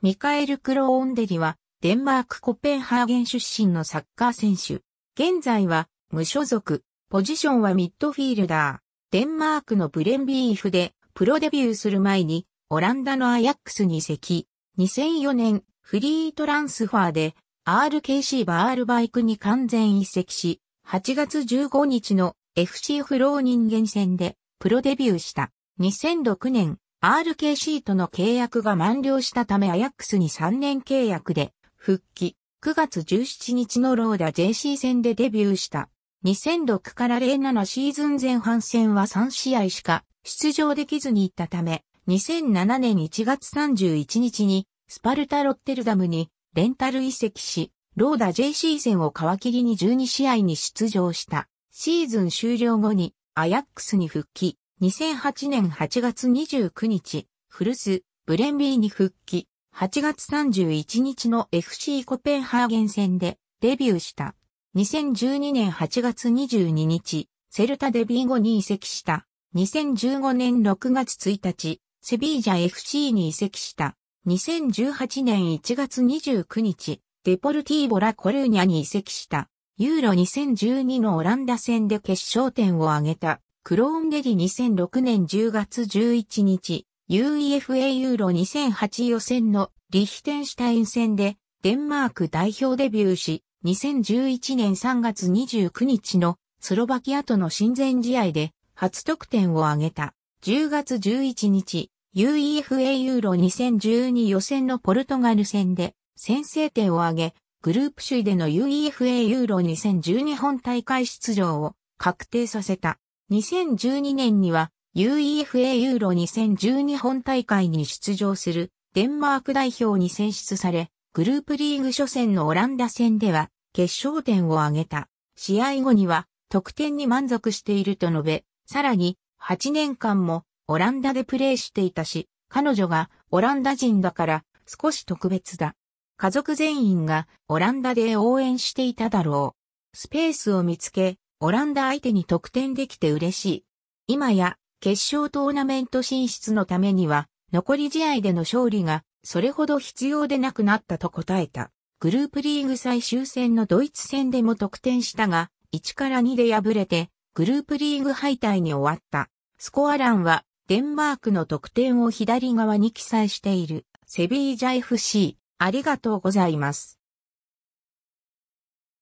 ミカエル・クローンデリは、デンマーク・コペンハーゲン出身のサッカー選手。現在は、無所属、ポジションはミッドフィールダー。デンマークのブレンビーフで、プロデビューする前に、オランダのアヤックスに移籍。2004年、フリートランスファーで、RKC バールバイクに完全移籍し、8月15日の FC フロー人間戦で、プロデビューした。2006年、RKC との契約が満了したためアヤックスに3年契約で復帰。9月17日のローダ JC 戦でデビューした。2006から07シーズン前半戦は3試合しか出場できずにいったため、2007年1月31日にスパルタ・ロッテルダムにレンタル移籍し、ローダ JC 戦を皮切りに12試合に出場した。シーズン終了後にアヤックスに復帰。2008年8月29日、フルス、ブレンビーに復帰、8月31日の FC コペンハーゲン戦でデビューした。2012年8月22日、セルタデビーゴに移籍した。2015年6月1日、セビージャ FC に移籍した。2018年1月29日、デポルティーボラ・コルーニャに移籍した。ユーロ2012のオランダ戦で決勝点を挙げた。クローンデリ2006年10月11日、UEFA ユーロ2008予選のリヒテンシュタイン戦でデンマーク代表デビューし、2011年3月29日のスロバキアとの親善試合で初得点を挙げた。10月11日、UEFA ユーロ2012予選のポルトガル戦で先制点を挙げ、グループ首位での UEFA ユーロ2012本大会出場を確定させた。2012年には UEFA ユーロ2012本大会に出場するデンマーク代表に選出され、グループリーグ初戦のオランダ戦では決勝点を挙げた。試合後には得点に満足していると述べ、さらに8年間もオランダでプレーしていたし、彼女がオランダ人だから少し特別だ。家族全員がオランダで応援していただろう。スペースを見つけ、オランダ相手に得点できて嬉しい。今や、決勝トーナメント進出のためには、残り試合での勝利が、それほど必要でなくなったと答えた。グループリーグ最終戦のドイツ戦でも得点したが、1から2で敗れて、グループリーグ敗退に終わった。スコア欄は、デンマークの得点を左側に記載している、セビージャ FC、ありがとうございます。